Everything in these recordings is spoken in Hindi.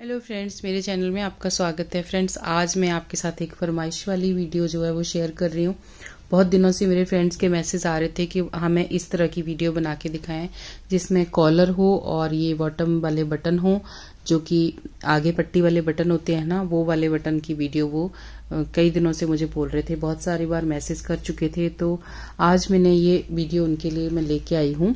हेलो फ्रेंड्स मेरे चैनल में आपका स्वागत है फ्रेंड्स आज मैं आपके साथ एक फरमाइश वाली वीडियो जो है वो शेयर कर रही हूँ बहुत दिनों से मेरे फ्रेंड्स के मैसेज आ रहे थे कि हमें हाँ, इस तरह की वीडियो बना के दिखाएं जिसमें कॉलर हो और ये बॉटम वाले बटन हो जो कि आगे पट्टी वाले बटन होते हैं ना वो वाले बटन की वीडियो वो कई दिनों से मुझे बोल रहे थे बहुत सारी बार मैसेज कर चुके थे तो आज मैंने ये वीडियो उनके लिए मैं लेके आई हूँ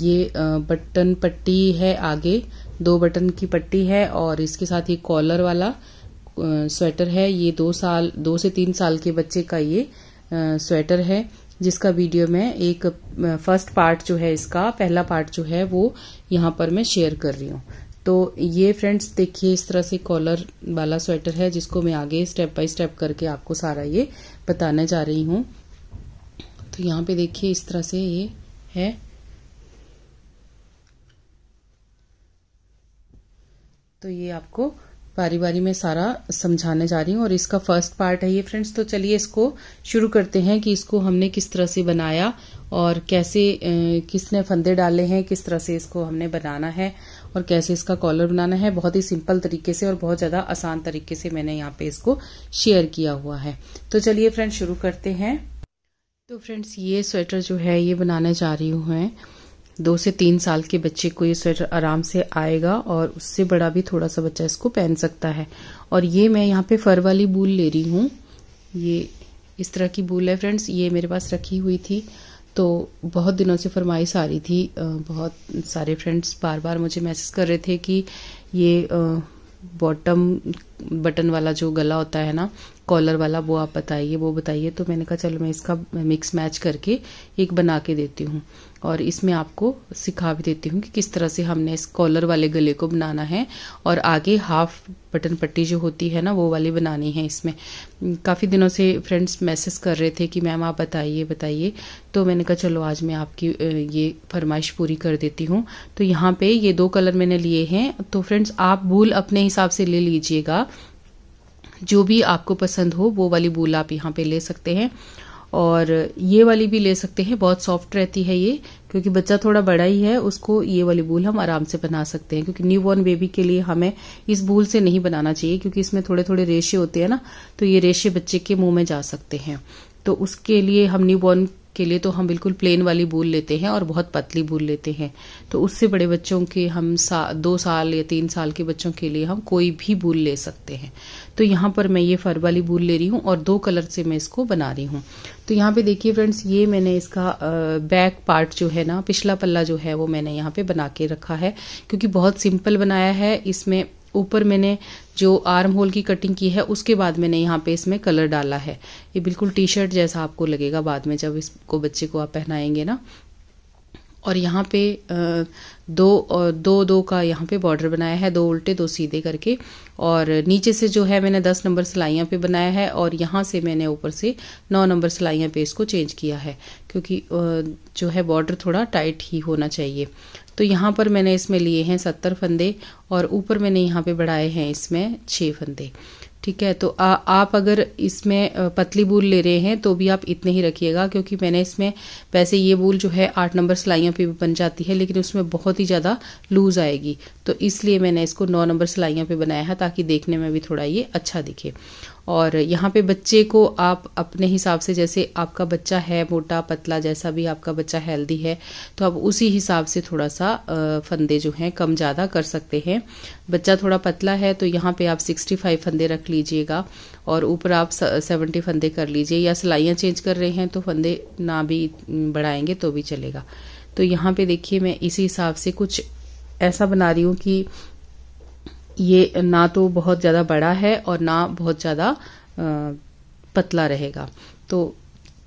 ये बटन पट्टी है आगे दो बटन की पट्टी है और इसके साथ ये कॉलर वाला स्वेटर है ये दो साल दो से तीन साल के बच्चे का ये स्वेटर है जिसका वीडियो में एक फर्स्ट पार्ट जो है इसका पहला पार्ट जो है वो यहाँ पर मैं शेयर कर रही हूँ तो ये फ्रेंड्स देखिए इस तरह से कॉलर वाला स्वेटर है जिसको मैं आगे स्टेप बाय स्टेप करके आपको सारा ये बताने जा रही हूँ तो यहाँ पे देखिए इस तरह से ये है तो ये आपको बारी बारी में सारा समझाने जा रही हूँ और इसका फर्स्ट पार्ट है ये फ्रेंड्स तो चलिए इसको शुरू करते हैं कि इसको हमने किस तरह से बनाया और कैसे किसने फंदे डाले हैं किस तरह से इसको हमने बनाना है और कैसे इसका कॉलर बनाना है बहुत ही सिंपल तरीके से और बहुत ज़्यादा आसान तरीके से मैंने यहाँ पे इसको शेयर किया हुआ है तो चलिए फ्रेंड्स शुरू करते हैं तो फ्रेंड्स ये स्वेटर जो है ये बनाने जा रही हूँ मैं दो से तीन साल के बच्चे को ये स्वेटर आराम से आएगा और उससे बड़ा भी थोड़ा सा बच्चा इसको पहन सकता है और ये मैं यहाँ पे फर वाली बूल ले रही हूँ ये इस तरह की बूल है फ्रेंड्स ये मेरे पास रखी हुई थी तो बहुत दिनों से फरमाइश आ रही थी बहुत सारे फ्रेंड्स बार बार मुझे मैसेज कर रहे थे कि ये बॉटम बटन वाला जो गला होता है ना कॉलर वाला वो आप बताइए वो बताइए तो मैंने कहा चलो मैं इसका मिक्स मैच करके एक बना के देती हूँ और इसमें आपको सिखा भी देती हूँ कि किस तरह से हमने इस कॉलर वाले गले को बनाना है और आगे हाफ बटन पट्टी जो होती है ना वो वाली बनानी है इसमें काफ़ी दिनों से फ्रेंड्स मैसेज कर रहे थे कि मैम आप बताइए बताइए तो मैंने कहा चलो आज मैं आपकी ये फरमाइश पूरी कर देती हूँ तो यहाँ पे ये दो कलर मैंने लिए हैं तो फ्रेंड्स आप भूल अपने हिसाब से ले लीजिएगा जो भी आपको पसंद हो वो वाली बूल आप यहाँ पे ले सकते हैं और ये वाली भी ले सकते हैं बहुत सॉफ्ट रहती है ये क्योंकि बच्चा थोड़ा बड़ा ही है उसको ये वाली बूल हम आराम से बना सकते हैं क्योंकि न्यू बॉर्न बेबी के लिए हमें इस बूल से नहीं बनाना चाहिए क्योंकि इसमें थोड़े थोड़े रेशे होते हैं ना तो ये रेशे बच्चे के मुंह में जा सकते हैं तो उसके लिए हम न्यू बॉर्न के लिए तो हम बिल्कुल प्लेन वाली बूल लेते हैं और बहुत पतली बूल लेते हैं तो उससे बड़े बच्चों के हम सा, दो साल या तीन साल के बच्चों के लिए हम कोई भी बूल ले सकते हैं तो यहाँ पर मैं ये फर वाली बूल ले रही हूँ और दो कलर से मैं इसको बना रही हूँ तो यहाँ पे देखिए फ्रेंड्स ये मैंने इसका बैक पार्ट जो है ना पिछला पल्ला जो है वो मैंने यहाँ पे बना के रखा है क्योंकि बहुत सिंपल बनाया है इसमें ऊपर मैंने जो आर्म होल की कटिंग की है उसके बाद मैंने यहाँ पे इसमें कलर डाला है ये बिल्कुल टी शर्ट जैसा आपको लगेगा बाद में जब इसको बच्चे को आप पहनाएंगे ना और यहाँ पे दो और दो दो का यहाँ पे बॉर्डर बनाया है दो उल्टे दो सीधे करके और नीचे से जो है मैंने दस नंबर सिलाइयाँ पे बनाया है और यहाँ से मैंने ऊपर से नौ नंबर सिलाइयाँ पे इसको चेंज किया है क्योंकि जो है बॉर्डर थोड़ा टाइट ही होना चाहिए तो यहाँ पर मैंने इसमें लिए हैं सत्तर फंदे और ऊपर मैंने यहाँ पे बढ़ाए हैं इसमें छः फंदे ठीक है तो आ, आप अगर इसमें पतली बूल ले रहे हैं तो भी आप इतने ही रखिएगा क्योंकि मैंने इसमें वैसे ये बूल जो है आठ नंबर सिलाइयों पे भी बन जाती है लेकिन उसमें बहुत ही ज़्यादा लूज आएगी तो इसलिए मैंने इसको नौ नंबर सिलाइयों पे बनाया है ताकि देखने में भी थोड़ा ये अच्छा दिखे और यहाँ पे बच्चे को आप अपने हिसाब से जैसे आपका बच्चा है मोटा पतला जैसा भी आपका बच्चा हेल्दी है तो आप उसी हिसाब से थोड़ा सा फंदे जो हैं कम ज़्यादा कर सकते हैं बच्चा थोड़ा पतला है तो यहाँ पे आप 65 फंदे रख लीजिएगा और ऊपर आप 70 फंदे कर लीजिए या सिलाइयाँ चेंज कर रहे हैं तो फंदे ना भी बढ़ाएंगे तो भी चलेगा तो यहाँ पर देखिए मैं इसी हिसाब से कुछ ऐसा बना रही हूँ कि ये ना तो बहुत ज़्यादा बड़ा है और ना बहुत ज़्यादा पतला रहेगा तो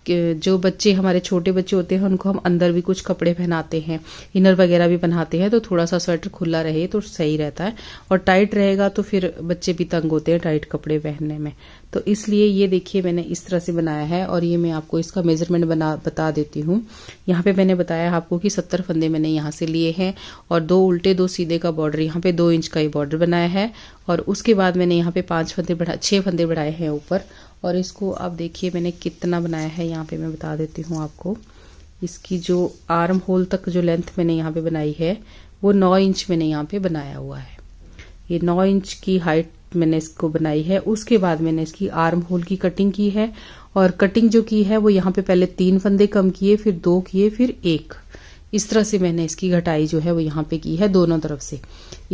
जो बच्चे हमारे छोटे बच्चे होते हैं उनको हम अंदर भी कुछ कपड़े पहनाते हैं इनर वगैरह भी बनाते हैं तो थोड़ा सा स्वेटर खुला रहे तो सही रहता है और टाइट रहेगा तो फिर बच्चे भी तंग होते हैं टाइट कपड़े पहनने में तो इसलिए ये देखिए मैंने इस तरह से बनाया है और ये मैं आपको इसका मेजरमेंट बना बता देती हूँ यहाँ पे मैंने बताया आपको कि सत्तर फंदे मैंने यहाँ से लिए हैं और दो उल्टे दो सीधे का बॉर्डर यहाँ पे दो इंच का ही बॉर्डर बनाया है और उसके बाद मैंने यहाँ पे पांच फंदे बढ़ा फंदे बढ़ाए हैं ऊपर और इसको आप देखिए मैंने कितना बनाया है यहाँ पे मैं बता देती हूँ आपको इसकी जो आर्म होल तक जो लेंथ मैंने यहाँ पे बनाई है वो नौ इंच मैंने यहाँ पे बनाया हुआ है ये नौ इंच की हाइट मैंने इसको बनाई है उसके बाद मैंने इसकी आर्म होल की कटिंग की है और कटिंग जो की है वो यहाँ पे पहले तीन फंदे कम किए फिर दो किए फिर एक इस तरह से मैंने इसकी घटाई जो है वो यहाँ पे की है दोनों तरफ से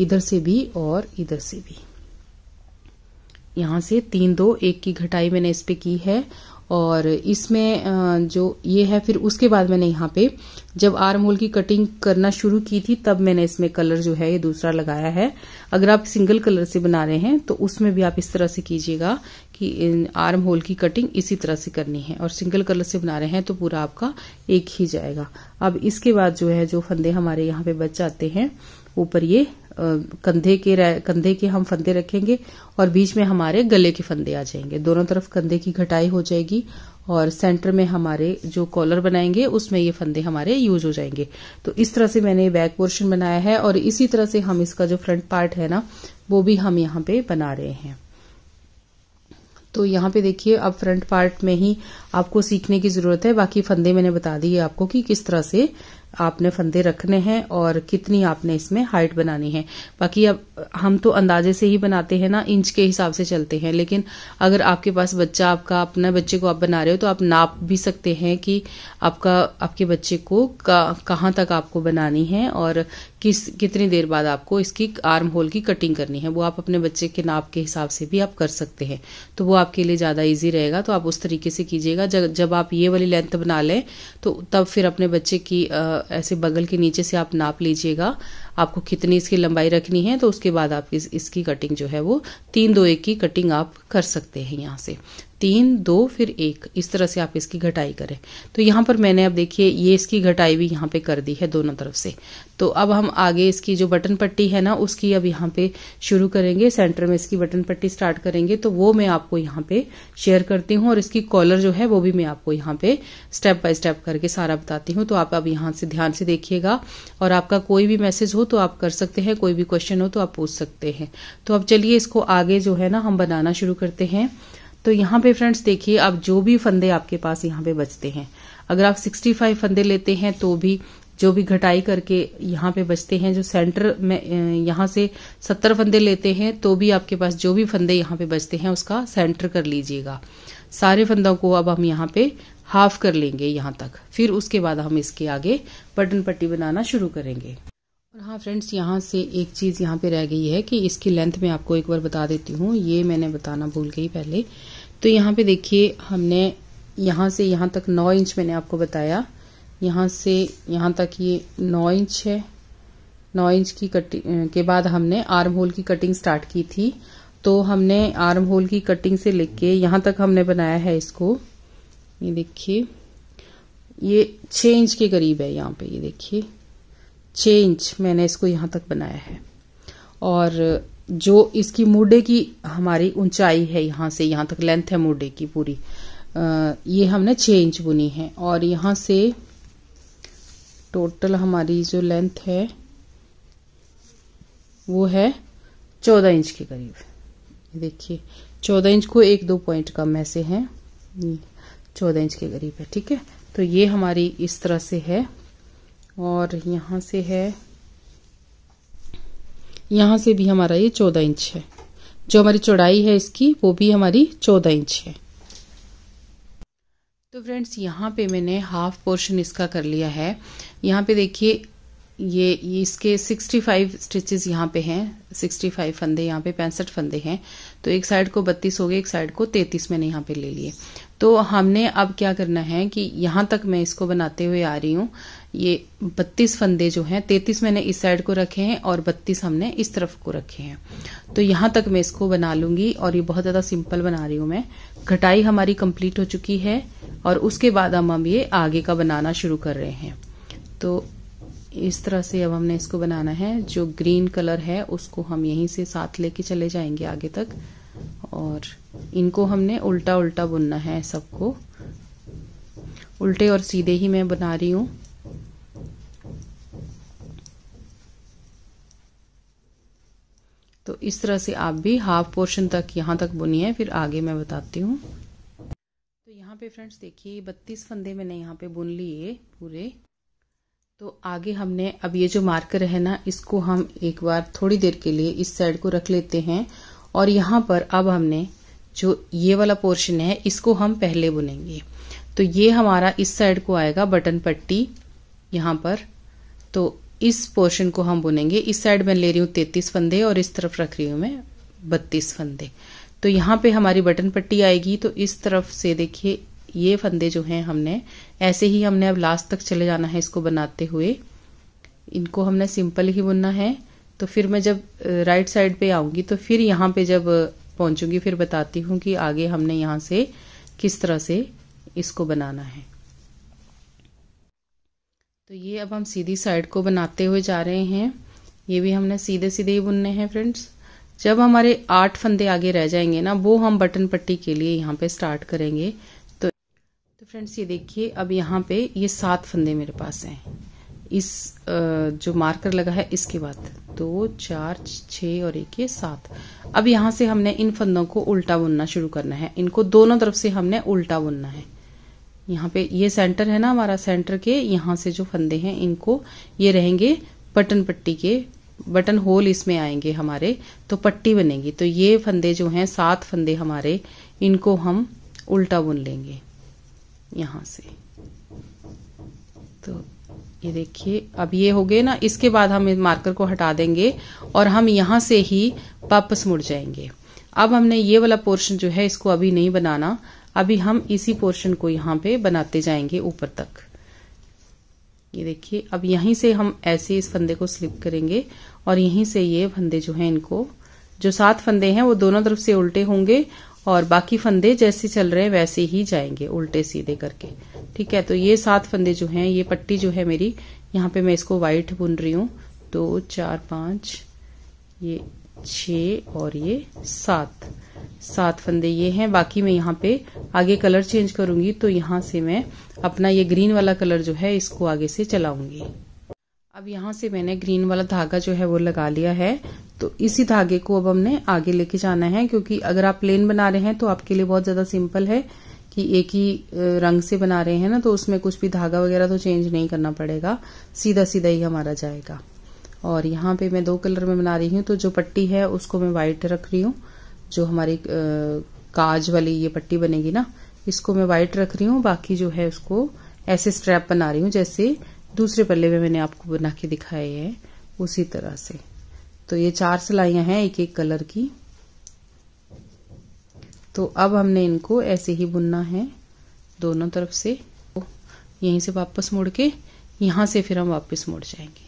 इधर से भी और इधर से भी यहाँ से तीन दो एक की घटाई मैंने इस पर की है और इसमें जो ये है फिर उसके बाद मैंने यहाँ पे जब आर्म होल की कटिंग करना शुरू की थी तब मैंने इसमें कलर जो है ये दूसरा लगाया है अगर आप सिंगल कलर से बना रहे हैं तो उसमें भी आप इस तरह से कीजिएगा कि आर्म होल की कटिंग इसी तरह से करनी है और सिंगल कलर से बना रहे हैं तो पूरा आपका एक ही जाएगा अब इसके बाद जो है जो फंदे हमारे यहाँ पे बच जाते हैं ऊपर ये कंधे के कंधे के हम फंदे रखेंगे और बीच में हमारे गले के फंदे आ जाएंगे दोनों तरफ कंधे की घटाई हो जाएगी और सेंटर में हमारे जो कॉलर बनाएंगे उसमें ये फंदे हमारे यूज हो जाएंगे तो इस तरह से मैंने बैक पोर्शन बनाया है और इसी तरह से हम इसका जो फ्रंट पार्ट है ना वो भी हम यहाँ पे बना रहे हैं तो यहाँ पे देखिए अब फ्रंट पार्ट में ही आपको सीखने की जरूरत है बाकी फंदे मैंने बता दिए आपको कि किस तरह से आपने फंदे रखने हैं और कितनी आपने इसमें हाइट बनानी है बाकी अब हम तो अंदाजे से ही बनाते हैं ना इंच के हिसाब से चलते हैं लेकिन अगर आपके पास बच्चा आपका अपने बच्चे को आप बना रहे हो तो आप नाप भी सकते हैं कि आपका आपके बच्चे को कहाँ तक आपको बनानी है और किस कितनी देर बाद आपको इसकी आर्म होल की कटिंग करनी है वो आप अपने बच्चे के नाप के हिसाब से भी आप कर सकते हैं तो वो आपके लिए ज़्यादा ईजी रहेगा तो आप उस तरीके से कीजिएगा जब जब आप ये वाली लेंथ बना लें तो तब फिर अपने बच्चे की आ, ऐसे बगल के नीचे से आप नाप लीजिएगा आपको कितनी इसकी लंबाई रखनी है तो उसके बाद आप इस इसकी कटिंग जो है वो तीन दो एक की कटिंग आप कर सकते हैं यहाँ से तीन दो फिर एक इस तरह से आप इसकी घटाई करें तो यहाँ पर मैंने अब देखिए ये इसकी घटाई भी यहाँ पे कर दी है दोनों तरफ से तो अब हम आगे इसकी जो बटन पट्टी है ना उसकी अब यहाँ पे शुरू करेंगे सेंटर में इसकी बटन पट्टी स्टार्ट करेंगे तो वो मैं आपको यहाँ पे शेयर करती हूँ और इसकी कॉलर जो है वो भी मैं आपको यहाँ पे स्टेप बाय स्टेप करके सारा बताती हूँ तो आप अब यहाँ से ध्यान से देखिएगा और आपका कोई भी मैसेज हो तो आप कर सकते हैं कोई भी क्वेश्चन हो तो आप पूछ सकते हैं तो अब चलिए इसको आगे जो है ना हम बनाना शुरू करते हैं तो यहाँ पे फ्रेंड्स देखिए आप जो भी फंदे आपके पास यहाँ पे बचते हैं अगर आप 65 फंदे लेते हैं तो भी जो भी घटाई करके यहाँ पे बचते हैं जो सेंटर में यहाँ से 70 फंदे लेते हैं तो भी आपके पास जो भी फंदे यहाँ पे बचते हैं उसका सेंटर कर लीजिएगा सारे फंदों को अब हम यहाँ पे हाफ कर लेंगे यहाँ तक फिर उसके बाद हम इसके आगे बटन पट्टी बनाना शुरू करेंगे और हाँ फ्रेंड्स यहाँ से एक चीज़ यहाँ पे रह गई है कि इसकी लेंथ मैं आपको एक बार बता देती हूँ ये मैंने बताना भूल गई पहले तो यहाँ पे देखिए हमने यहाँ से यहाँ तक नौ इंच मैंने आपको बताया यहाँ से यहाँ तक ये नौ इंच है नौ इंच की कटिंग के बाद हमने आर्म होल की कटिंग स्टार्ट की थी तो हमने आर्म होल की कटिंग से लेके यहाँ तक हमने बनाया है इसको ये देखिए ये छः इंच के करीब है यहाँ पे ये देखिए चेंज मैंने इसको यहां तक बनाया है और जो इसकी मूडे की हमारी ऊंचाई है यहाँ से यहाँ तक लेंथ है मूडे की पूरी आ, ये हमने चेंज बुनी है और यहां से टोटल हमारी जो लेंथ है वो है चौदह इंच के करीब देखिए चौदह इंच को एक दो पॉइंट कम ऐसे हैं चौदह इंच के करीब है ठीक है तो ये हमारी इस तरह से है और यहाँ से है यहाँ से भी हमारा ये चौदह इंच है जो हमारी चौड़ाई है इसकी वो भी हमारी चौदह इंच है तो फ्रेंड्स यहाँ पे मैंने हाफ पोर्शन इसका कर लिया है यहाँ पे देखिए ये इसके 65 स्टिचेस यहाँ पे हैं 65 फंदे यहाँ पे पैंसठ फंदे हैं तो एक साइड को 32 हो गए एक साइड को 33 मैंने यहाँ पे ले लिए तो हमने अब क्या करना है कि यहाँ तक मैं इसको बनाते हुए आ रही हूँ ये बत्तीस फंदे जो हैं तैतीस मैंने इस साइड को रखे हैं और बत्तीस हमने इस तरफ को रखे हैं तो यहाँ तक मैं इसको बना लूंगी और ये बहुत ज़्यादा सिंपल बना रही हूँ मैं घटाई हमारी कंप्लीट हो चुकी है और उसके बाद हम हम ये आगे का बनाना शुरू कर रहे हैं तो इस तरह से अब हमने इसको बनाना है जो ग्रीन कलर है उसको हम यहीं से साथ लेके चले जाएंगे आगे तक और इनको हमने उल्टा उल्टा बुनना है सबको उल्टे और सीधे ही मैं बना रही हूँ तो इस तरह से आप भी हाफ पोर्शन तक यहाँ तक बुनिए फिर आगे मैं बताती हूँ तो यहाँ पे फ्रेंड्स देखिए बत्तीस फंदे मैंने यहाँ पे बुन लिए पूरे तो आगे हमने अब ये जो मार्कर है ना इसको हम एक बार थोड़ी देर के लिए इस साइड को रख लेते हैं और यहाँ पर अब हमने जो ये वाला पोर्शन है इसको हम पहले बुनेंगे तो ये हमारा इस साइड को आएगा बटन पट्टी यहाँ पर तो इस पोर्शन को हम बुनेंगे इस साइड मैं ले रही हूँ तैतीस फंदे और इस तरफ रख रही हूँ मैं बत्तीस फंदे तो यहाँ पे हमारी बटन पट्टी आएगी तो इस तरफ से देखिए ये फंदे जो हैं हमने ऐसे ही हमने अब लास्ट तक चले जाना है इसको बनाते हुए इनको हमने सिंपल ही बुनना है तो फिर मैं जब राइट साइड पे आऊंगी तो फिर यहाँ पे जब पहुंचूंगी फिर बताती हूँ कि आगे हमने यहाँ से किस तरह से इसको बनाना है तो ये अब हम सीधी साइड को बनाते हुए जा रहे हैं ये भी हमने सीधे सीधे ही बुनने हैं फ्रेंड्स जब हमारे आठ फंदे आगे रह जाएंगे ना वो हम बटन पट्टी के लिए यहाँ पे स्टार्ट करेंगे तो तो फ्रेंड्स ये देखिए अब यहाँ पे ये सात फंदे मेरे पास हैं इस जो मार्कर लगा है इसके बाद दो चार छः और एक ये सात अब यहाँ से हमने इन फंदों को उल्टा बुनना शुरू करना है इनको दोनों तरफ से हमने उल्टा बुनना है यहाँ पे ये सेंटर है ना हमारा सेंटर के यहाँ से जो फंदे हैं इनको ये रहेंगे बटन पट्टी के बटन होल इसमें आएंगे हमारे तो पट्टी बनेगी तो ये फंदे जो हैं सात फंदे हमारे इनको हम उल्टा बुन लेंगे यहाँ से तो ये देखिए अब ये हो गए ना इसके बाद हम मार्कर को हटा देंगे और हम यहाँ से ही वापस मुड़ जाएंगे अब हमने ये वाला पोर्शन जो है इसको अभी नहीं बनाना अभी हम इसी पोर्शन को यहाँ पे बनाते जाएंगे ऊपर तक ये देखिए अब यहीं से हम ऐसे इस फंदे को स्लिप करेंगे और यहीं से ये फंदे जो है इनको जो सात फंदे हैं वो दोनों तरफ से उल्टे होंगे और बाकी फंदे जैसे चल रहे हैं वैसे ही जाएंगे उल्टे सीधे करके ठीक है तो ये सात फंदे जो हैं ये पट्टी जो है मेरी यहाँ पे मैं इसको व्हाइट बुन रही हूँ दो चार पांच ये छ और ये सात सात फंदे ये हैं बाकी मैं यहाँ पे आगे कलर चेंज करूंगी तो यहाँ से मैं अपना ये ग्रीन वाला कलर जो है इसको आगे से चलाऊंगी अब यहाँ से मैंने ग्रीन वाला धागा जो है वो लगा लिया है तो इसी धागे को अब हमने आगे लेके जाना है क्योंकि अगर आप प्लेन बना रहे हैं तो आपके लिए बहुत ज्यादा सिंपल है कि एक ही रंग से बना रहे हैं ना तो उसमें कुछ भी धागा वगैरह तो चेंज नहीं करना पड़ेगा सीधा सीधा ही हमारा जाएगा और यहाँ पे मैं दो कलर में बना रही हूँ तो जो पट्टी है उसको मैं व्हाइट रख रही हूँ जो हमारी काज वाली ये पट्टी बनेगी ना इसको मैं व्हाइट रख रही हूँ बाकी जो है उसको ऐसे स्ट्रैप बना रही हूँ जैसे दूसरे पल्ले में मैंने आपको बना के दिखाए है उसी तरह से तो ये चार सिलाइयां हैं एक एक कलर की तो अब हमने इनको ऐसे ही बुनना है दोनों तरफ से तो यहीं से वापस मुड़ के यहां से फिर हम वापस मुड़ जाएंगे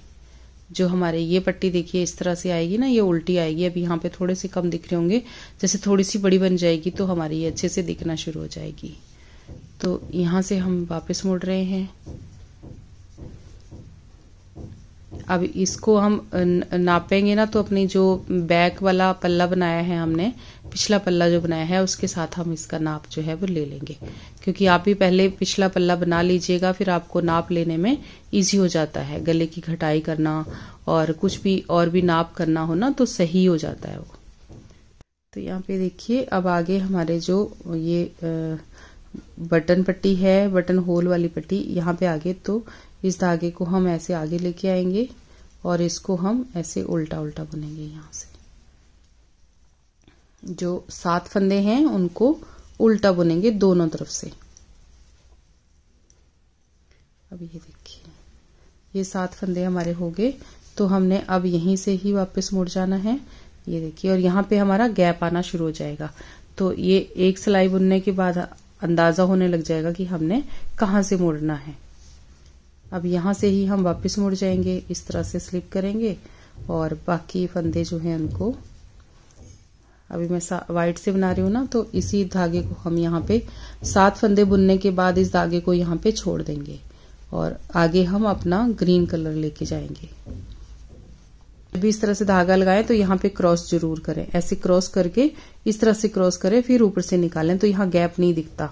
जो हमारे ये पट्टी देखिए इस तरह से आएगी ना ये उल्टी आएगी अब यहाँ पे थोड़े से कम दिख रहे होंगे जैसे थोड़ी सी बड़ी बन जाएगी तो हमारी ये अच्छे से दिखना शुरू हो जाएगी तो यहाँ से हम वापस मुड़ रहे हैं अब इसको हम नापेंगे ना तो अपनी जो बैक वाला पल्ला बनाया है हमने पिछला पल्ला जो बनाया है उसके साथ हम इसका नाप जो है वो ले लेंगे क्योंकि आप भी पहले पिछला पल्ला बना लीजिएगा फिर आपको नाप लेने में इजी हो जाता है गले की घटाई करना और कुछ भी और भी नाप करना हो ना तो सही हो जाता है वो तो यहाँ पे देखिए अब आगे हमारे जो ये बटन पट्टी है बटन होल वाली पट्टी यहाँ पे आगे तो इस धागे को हम ऐसे आगे लेके आएंगे और इसको हम ऐसे उल्टा उल्टा बुनेंगे यहां से जो सात फंदे हैं उनको उल्टा बुनेंगे दोनों तरफ से अब ये देखिए ये सात फंदे हमारे हो गए तो हमने अब यहीं से ही वापस मुड़ जाना है ये देखिए और यहाँ पे हमारा गैप आना शुरू हो जाएगा तो ये एक सिलाई बुनने के बाद अंदाजा होने लग जाएगा कि हमने कहाँ से मुड़ना है अब यहाँ से ही हम वापस मुड़ जाएंगे इस तरह से स्लिप करेंगे और बाकी फंदे जो हैं उनको अभी मैं वाइट से बना रही हूँ ना तो इसी धागे को हम यहाँ पे सात फंदे बुनने के बाद इस धागे को यहाँ पे छोड़ देंगे और आगे हम अपना ग्रीन कलर लेके जाएंगे जब इस तरह से धागा लगाएं तो यहाँ पे क्रॉस जरूर करें ऐसे क्रॉस करके इस तरह से क्रॉस करें फिर ऊपर से निकालें तो यहाँ गैप नहीं दिखता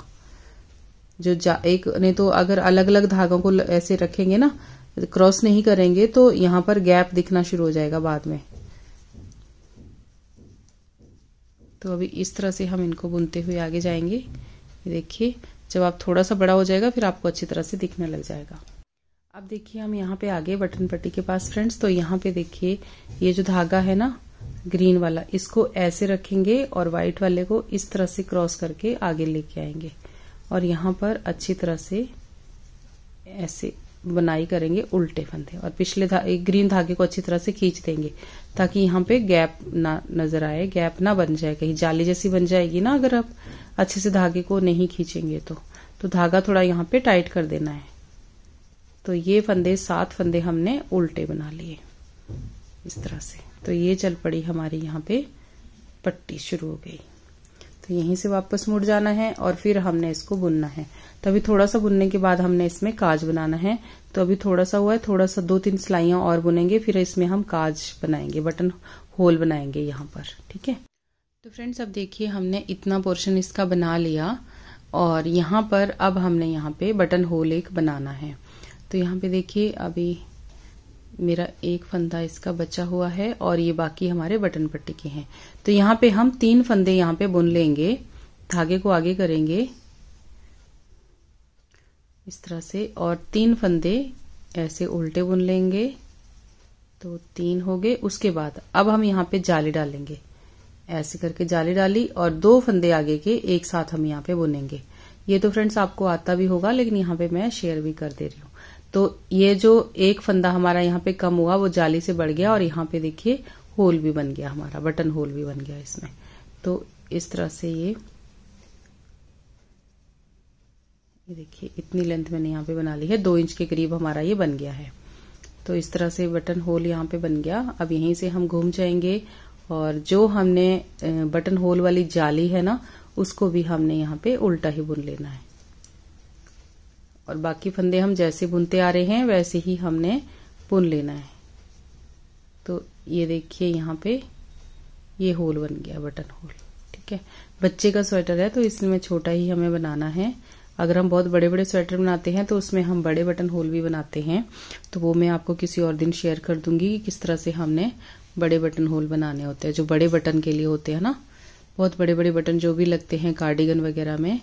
जो जा, एक नहीं तो अगर अलग अलग धागों को ऐसे रखेंगे ना क्रॉस नहीं करेंगे तो यहाँ पर गैप दिखना शुरू हो जाएगा बाद में तो अभी इस तरह से हम इनको बुनते हुए आगे जाएंगे देखिए जब आप थोड़ा सा बड़ा हो जाएगा फिर आपको अच्छी तरह से दिखने लग जाएगा अब देखिए हम यहाँ पे आगे बटन पट्टी के पास फ्रेंड्स तो यहाँ पे देखिए ये जो धागा है ना ग्रीन वाला इसको ऐसे रखेंगे और व्हाइट वाले को इस तरह से क्रॉस करके आगे लेके आएंगे और यहाँ पर अच्छी तरह से ऐसे बुनाई करेंगे उल्टे फंदे और पिछले धागे ग्रीन धागे को अच्छी तरह से खींच देंगे ताकि यहाँ पे गैप ना नजर आए गैप ना बन जाए कहीं जाली जैसी बन जाएगी ना अगर आप अच्छे से धागे को नहीं खींचेंगे तो तो धागा थोड़ा यहाँ पे टाइट कर देना है तो ये फंदे सात फंदे हमने उल्टे बना लिए इस तरह से तो ये चल पड़ी हमारी यहाँ पे पट्टी शुरू हो गई तो यहीं से वापस मुड़ जाना है और फिर हमने इसको बुनना है तो अभी थोड़ा सा बुनने के बाद हमने इसमें काज बनाना है तो अभी थोड़ा सा हुआ है थोड़ा सा दो तीन सिलाइया और बुनेंगे फिर इसमें हम काज बनाएंगे बटन होल बनाएंगे यहाँ पर ठीक है तो फ्रेंड्स अब देखिए हमने इतना पोर्शन इसका बना लिया और यहाँ पर अब हमने यहाँ पे बटन होल एक बनाना है तो यहाँ पे देखिए अभी मेरा एक फंदा इसका बचा हुआ है और ये बाकी हमारे बटन पट्टी के हैं तो यहाँ पे हम तीन फंदे यहाँ पे बुन लेंगे धागे को आगे करेंगे इस तरह से और तीन फंदे ऐसे उल्टे बुन लेंगे तो तीन हो गए उसके बाद अब हम यहाँ पे जाली डालेंगे ऐसे करके जाली डाली और दो फंदे आगे के एक साथ हम यहाँ पे बुनेंगे ये तो फ्रेंड्स आपको आता भी होगा लेकिन यहाँ पे मैं शेयर भी कर दे रही हूँ तो ये जो एक फंदा हमारा यहाँ पे कम हुआ वो जाली से बढ़ गया और यहाँ पे देखिए होल भी बन गया हमारा बटन होल भी बन गया इसमें तो इस तरह से ये ये देखिए इतनी लेंथ मैंने यहाँ पे बना ली है दो इंच के करीब हमारा ये बन गया है तो इस तरह से बटन होल यहाँ पे बन गया अब यहीं से हम घूम जाएंगे और जो हमने बटन होल वाली जाली है ना उसको भी हमने यहाँ पे उल्टा ही बुन लेना है और बाकी फंदे हम जैसे बुनते आ रहे हैं वैसे ही हमने बुन लेना है तो ये देखिए यहाँ पे ये होल बन गया बटन होल ठीक है बच्चे का स्वेटर है तो इसमें छोटा ही हमें बनाना है अगर हम बहुत बड़े बड़े स्वेटर बनाते हैं तो उसमें हम बड़े बटन होल भी बनाते हैं तो वो मैं आपको किसी और दिन शेयर कर दूंगी कि किस तरह से हमने बड़े बटन होल बनाने होते हैं जो बड़े बटन के लिए होते हैं ना बहुत बड़े बड़े बटन जो भी लगते हैं कार्डिगन वगैरह में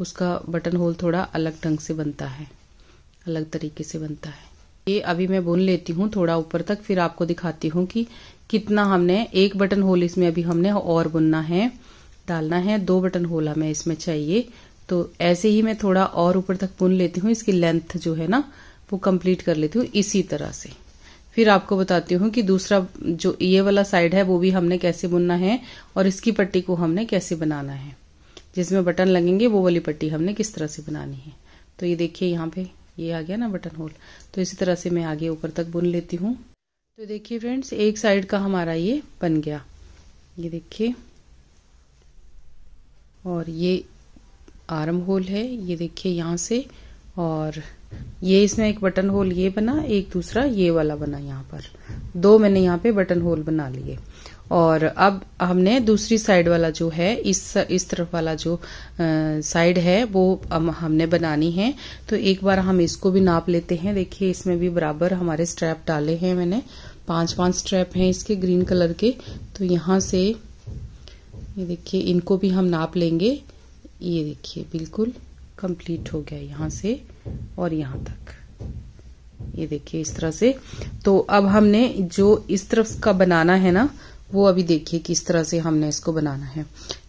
उसका बटन होल थोड़ा अलग ढंग से बनता है अलग तरीके से बनता है ये अभी मैं बुन लेती हूँ थोड़ा ऊपर तक फिर आपको दिखाती हूँ कि कितना हमने एक बटन होल इसमें अभी हमने और बुनना है डालना है दो बटन होल हमें इसमें चाहिए तो ऐसे ही मैं थोड़ा और ऊपर तक बुन लेती हूँ इसकी लेंथ जो है ना वो कंप्लीट कर लेती हूँ इसी तरह से फिर आपको बताती हूँ कि दूसरा जो ये वाला साइड है वो भी हमने कैसे बुनना है और इसकी पट्टी को हमने कैसे बनाना है जिसमें बटन लगेंगे वो वाली पट्टी हमने किस तरह से बनानी है तो ये देखिए यहाँ पे ये आ गया ना बटन होल तो इसी तरह से मैं आगे ऊपर तक बुन लेती हूँ तो देखिए फ्रेंड्स एक साइड का हमारा ये बन गया ये देखिए और ये आर्म होल है ये देखिए यहाँ से और ये इसमें एक बटन होल ये बना एक दूसरा ये वाला बना यहाँ पर दो मैंने यहाँ पे बटन होल बना लिए और अब हमने दूसरी साइड वाला जो है इस इस तरफ वाला जो साइड है वो हम, हमने बनानी है तो एक बार हम इसको भी नाप लेते हैं देखिए इसमें भी बराबर हमारे स्ट्रैप डाले हैं मैंने पांच पांच स्ट्रैप हैं इसके ग्रीन कलर के तो यहाँ से ये देखिए इनको भी हम नाप लेंगे ये देखिए बिल्कुल कंप्लीट हो गया यहाँ से और यहाँ तक ये देखिए इस तरह से तो अब हमने जो इस तरफ का बनाना है ना वो अभी देखिए किस तरह से हमने इसको बनाना है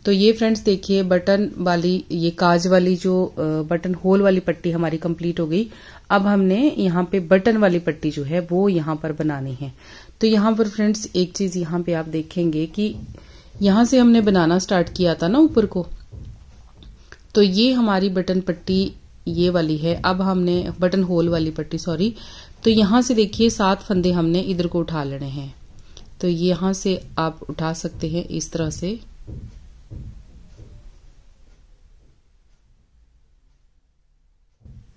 तो ये फ्रेंड्स देखिए बटन वाली ये काज वाली जो बटन होल वाली पट्टी हमारी कंप्लीट हो गई अब हमने यहाँ पे बटन वाली पट्टी जो है वो यहाँ पर बनानी है तो यहाँ पर फ्रेंड्स एक चीज यहाँ पे आप देखेंगे कि यहां से हमने बनाना स्टार्ट किया था ना ऊपर को तो ये हमारी बटन पट्टी ये वाली है अब हमने बटन होल वाली पट्टी सॉरी तो यहां से देखिए सात फंदे हमने इधर को उठा लेने हैं तो यहां से आप उठा सकते हैं इस तरह से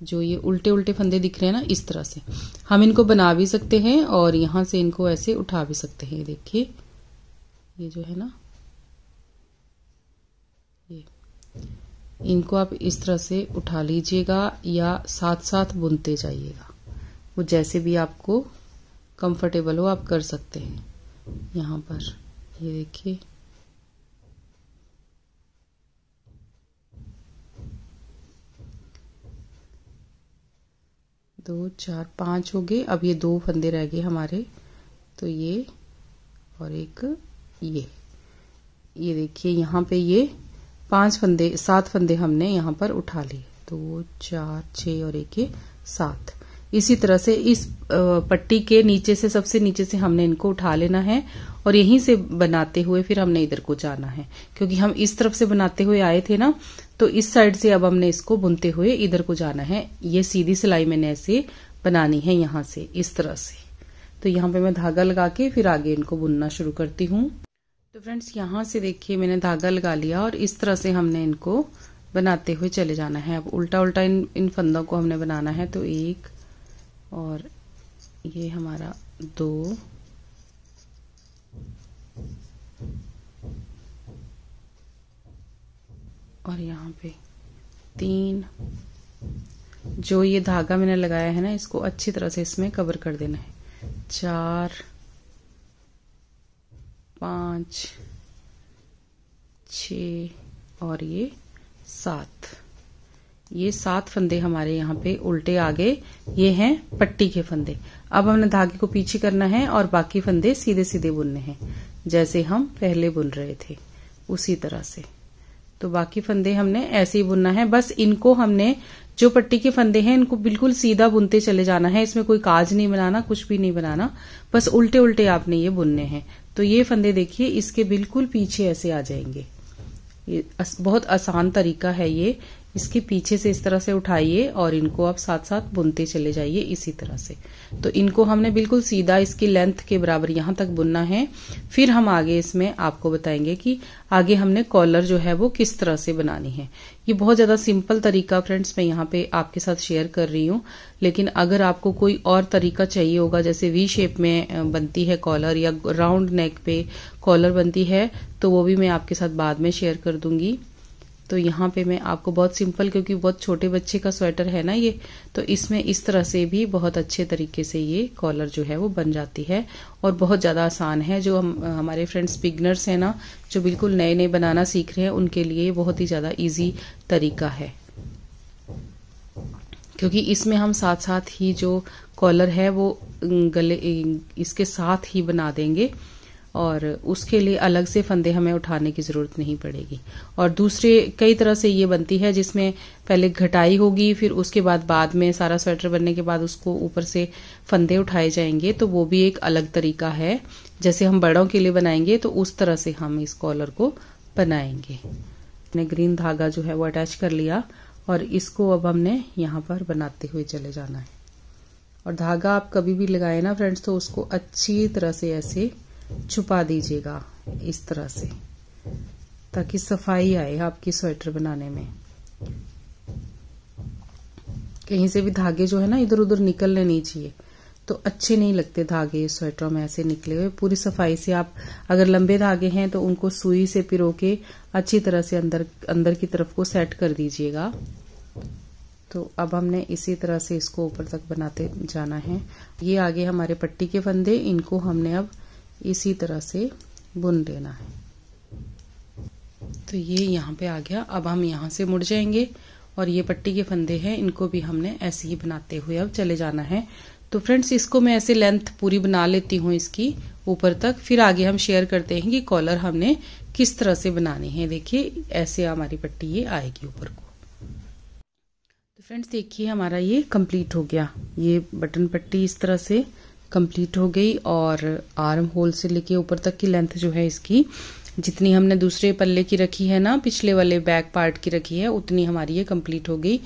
जो ये उल्टे उल्टे फंदे दिख रहे हैं ना इस तरह से हम इनको बना भी सकते हैं और यहां से इनको ऐसे उठा भी सकते हैं देखिए ये जो है ना ये इनको आप इस तरह से उठा लीजिएगा या साथ साथ बुनते जाइएगा वो जैसे भी आपको कंफर्टेबल हो आप कर सकते हैं यहाँ पर ये देखिए दो चार पांच हो गए अब ये दो फंदे रह गए हमारे तो ये और एक ये ये देखिए यहाँ पे ये पांच फंदे सात फंदे हमने यहाँ पर उठा लिए दो चार छ और एक सात इसी तरह से इस पट्टी के नीचे से सबसे नीचे से हमने इनको उठा लेना है और यहीं से बनाते हुए फिर हमने इधर को जाना है क्योंकि हम इस तरफ से बनाते हुए आए थे ना तो इस साइड से अब हमने इसको बुनते हुए इधर को जाना है ये सीधी सिलाई मैंने ऐसे बनानी है यहाँ से इस तरह से तो यहाँ पे मैं धागा लगा के फिर आगे इनको बुनना शुरू करती हूँ तो फ्रेंड्स यहाँ से देखिए मैंने धागा लगा लिया और इस तरह से हमने इनको बनाते हुए चले जाना है अब उल्टा उल्टा इन इन फंदों को हमने बनाना है तो एक और ये हमारा दो और यहाँ पे तीन जो ये धागा मैंने लगाया है ना इसको अच्छी तरह से इसमें कवर कर देना है चार पाँच छ और ये सात ये सात फंदे हमारे यहाँ पे उल्टे आगे ये हैं पट्टी के फंदे अब हमने धागे को पीछे करना है और बाकी फंदे सीधे सीधे बुनने हैं जैसे हम पहले बुन रहे थे उसी तरह से तो बाकी फंदे हमने ऐसे ही बुनना है बस इनको हमने जो पट्टी के फंदे हैं इनको बिल्कुल सीधा बुनते चले जाना है इसमें कोई काज नहीं बनाना कुछ भी नहीं बनाना बस उल्टे उल्टे आपने ये बुनने हैं तो ये फंदे देखिए इसके बिल्कुल पीछे ऐसे आ जाएंगे ये अस, बहुत आसान तरीका है ये इसके पीछे से इस तरह से उठाइए और इनको आप साथ साथ बुनते चले जाइए इसी तरह से तो इनको हमने बिल्कुल सीधा इसकी लेंथ के बराबर यहां तक बुनना है फिर हम आगे इसमें आपको बताएंगे कि आगे हमने कॉलर जो है वो किस तरह से बनानी है ये बहुत ज़्यादा सिंपल तरीका फ्रेंड्स मैं यहाँ पे आपके साथ शेयर कर रही हूँ लेकिन अगर आपको कोई और तरीका चाहिए होगा जैसे वी शेप में बनती है कॉलर या राउंड नेक पे कॉलर बनती है तो वो भी मैं आपके साथ बाद में शेयर कर दूंगी तो यहाँ पे मैं आपको बहुत सिंपल क्योंकि बहुत छोटे बच्चे का स्वेटर है ना ये तो इसमें इस तरह से भी बहुत अच्छे तरीके से ये कॉलर जो है वो बन जाती है और बहुत ज़्यादा आसान है जो हम हमारे फ्रेंड्स बिगनर्स हैं ना जो बिल्कुल नए नए बनाना सीख रहे हैं उनके लिए बहुत ही ज़्यादा ईजी तरीका है क्योंकि इसमें हम साथ साथ ही जो कॉलर है वो गले इसके साथ ही बना देंगे और उसके लिए अलग से फंदे हमें उठाने की ज़रूरत नहीं पड़ेगी और दूसरे कई तरह से ये बनती है जिसमें पहले घटाई होगी फिर उसके बाद बाद में सारा स्वेटर बनने के बाद उसको ऊपर से फंदे उठाए जाएंगे तो वो भी एक अलग तरीका है जैसे हम बड़ों के लिए बनाएंगे तो उस तरह से हम इस कॉलर को बनाएंगे ने ग्रीन धागा जो है वो अटैच कर लिया और इसको अब हमने यहाँ पर बनाते हुए चले जाना है और धागा आप कभी भी लगाए ना फ्रेंड्स तो उसको अच्छी तरह से ऐसे छुपा दीजिएगा इस तरह से ताकि सफाई आए आपकी स्वेटर बनाने में कहीं से भी धागे जो है ना इधर उधर निकलने नहीं चाहिए तो अच्छे नहीं लगते धागे स्वेटरों में ऐसे निकले हुए पूरी सफाई से आप अगर लंबे धागे हैं तो उनको सुई से पिरो के अच्छी तरह से अंदर अंदर की तरफ को सेट कर दीजिएगा तो अब हमने इसी तरह से इसको ऊपर तक बनाते जाना है ये आगे हमारे पट्टी के फंदे इनको हमने अब इसी तरह से बुन लेना है तो ये यहाँ पे आ गया अब हम यहाँ से मुड़ जाएंगे और ये पट्टी के फंदे हैं इनको भी हमने ऐसे ही बनाते हुए अब चले जाना है तो फ्रेंड्स इसको मैं ऐसे लेंथ पूरी बना लेती हूँ इसकी ऊपर तक फिर आगे हम शेयर करते हैं कि कॉलर हमने किस तरह से बनानी है देखिए ऐसे हमारी पट्टी ये आएगी ऊपर को तो फ्रेंड्स देखिए हमारा ये कंप्लीट हो गया ये बटन पट्टी इस तरह से कंप्लीट हो गई और आर्म होल से लेके ऊपर तक की लेंथ जो है इसकी जितनी हमने दूसरे पल्ले की रखी है ना पिछले वाले बैक पार्ट की रखी है उतनी हमारी ये कंप्लीट हो गई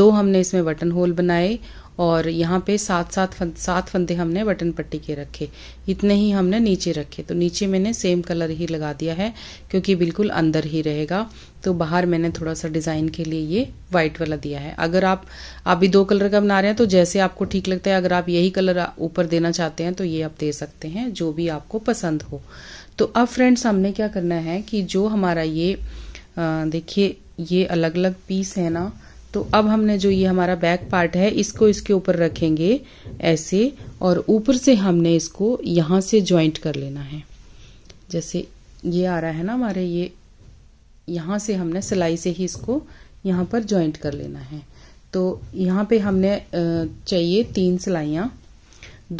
दो हमने इसमें बटन होल बनाए और यहाँ पे सात सात फंद, सात फंदे हमने बटन पट्टी के रखे इतने ही हमने नीचे रखे तो नीचे मैंने सेम कलर ही लगा दिया है क्योंकि बिल्कुल अंदर ही रहेगा तो बाहर मैंने थोड़ा सा डिज़ाइन के लिए ये वाइट वाला दिया है अगर आप आप भी दो कलर का बना रहे हैं तो जैसे आपको ठीक लगता है अगर आप यही कलर ऊपर देना चाहते हैं तो ये आप दे सकते हैं जो भी आपको पसंद हो तो अब फ्रेंड्स हमने क्या करना है कि जो हमारा ये देखिए ये अलग अलग पीस है ना तो अब हमने जो ये हमारा बैक पार्ट है इसको इसके ऊपर रखेंगे ऐसे और ऊपर से हमने इसको यहां से ज्वाइंट कर लेना है जैसे ये आ रहा है ना हमारे ये यहां से हमने सिलाई से ही इसको यहाँ पर ज्वाइंट कर लेना है तो यहाँ पे हमने चाहिए तीन सिलाइया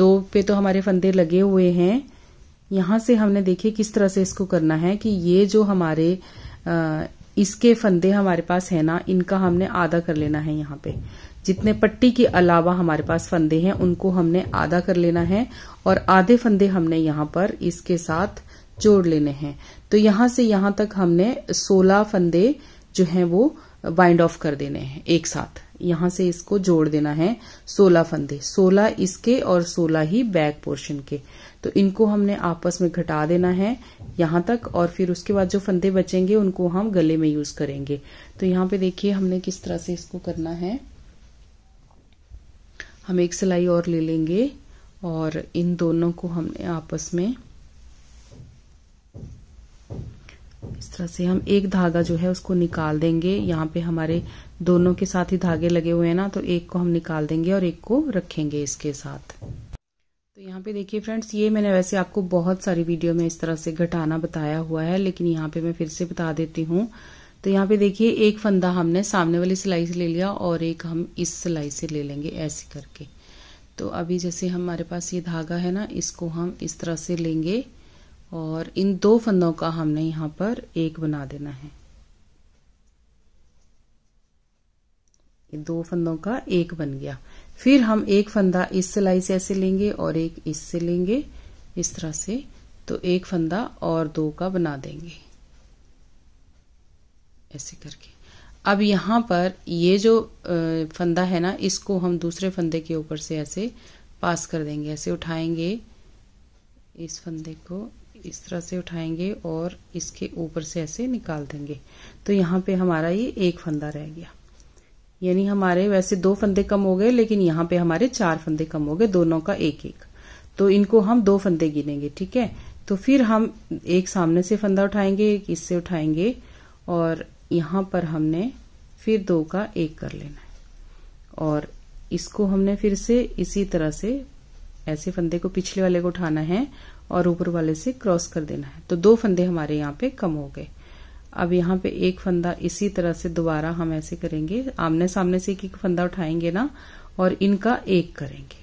दो पे तो हमारे फंदे लगे हुए हैं यहां से हमने देखिए किस तरह से इसको करना है कि ये जो हमारे इसके फंदे हमारे पास है ना इनका हमने आधा कर लेना है यहाँ पे जितने पट्टी के अलावा हमारे पास फंदे हैं उनको हमने आधा कर लेना है और आधे फंदे हमने यहाँ पर इसके साथ जोड़ लेने हैं तो यहाँ से यहाँ तक हमने 16 फंदे जो हैं वो बाइंड ऑफ कर देने हैं एक साथ यहाँ से इसको जोड़ देना है 16 फंदे 16 इसके और 16 ही बैक पोर्शन के तो इनको हमने आपस में घटा देना है यहां तक और फिर उसके बाद जो फंदे बचेंगे उनको हम गले में यूज करेंगे तो यहाँ पे देखिए हमने किस तरह से इसको करना है हम एक सिलाई और ले लेंगे और इन दोनों को हमने आपस में इस तरह से हम एक धागा जो है उसको निकाल देंगे यहाँ पे हमारे दोनों के साथ ही धागे लगे हुए हैं ना तो एक को हम निकाल देंगे और एक को रखेंगे इसके साथ तो यहाँ पे देखिए फ्रेंड्स ये मैंने वैसे आपको बहुत सारी वीडियो में इस तरह से घटाना बताया हुआ है लेकिन यहाँ पे मैं फिर से बता देती हूँ तो यहाँ पे देखिए एक फंदा हमने सामने वाली सिलाई से ले लिया और एक हम इस सिलाई से ले लेंगे ऐसे करके तो अभी जैसे हमारे पास ये धागा है ना इसको हम इस तरह से लेंगे और इन दो फंदों का हमने यहाँ पर एक बना देना है दो फंदों का एक बन गया फिर हम एक फंदा इस सिलाई से ऐसे लेंगे और एक इससे लेंगे इस तरह से तो एक फंदा और दो का बना देंगे ऐसे करके अब यहाँ पर ये जो फंदा है ना इसको हम दूसरे फंदे के ऊपर से ऐसे पास कर देंगे ऐसे उठाएंगे इस फंदे को इस तरह से उठाएंगे और इसके ऊपर से ऐसे निकाल देंगे तो यहां पे हमारा ये एक फंदा रह गया यानी हमारे वैसे दो फंदे कम हो गए लेकिन यहाँ पे हमारे चार फंदे कम हो गए दोनों का एक एक तो इनको हम दो फंदे गिनेंगे ठीक है तो फिर हम एक सामने से फंदा उठाएंगे एक इससे उठाएंगे और यहां पर हमने फिर दो का एक कर लेना है और इसको हमने फिर से इसी तरह से ऐसे फंदे को पिछले वाले को उठाना है और ऊपर वाले से क्रॉस कर देना है तो दो फंदे हमारे यहाँ पे कम हो गए अब यहाँ पे एक फंदा इसी तरह से दोबारा हम ऐसे करेंगे आमने सामने से एक एक फंदा उठाएंगे ना और इनका एक करेंगे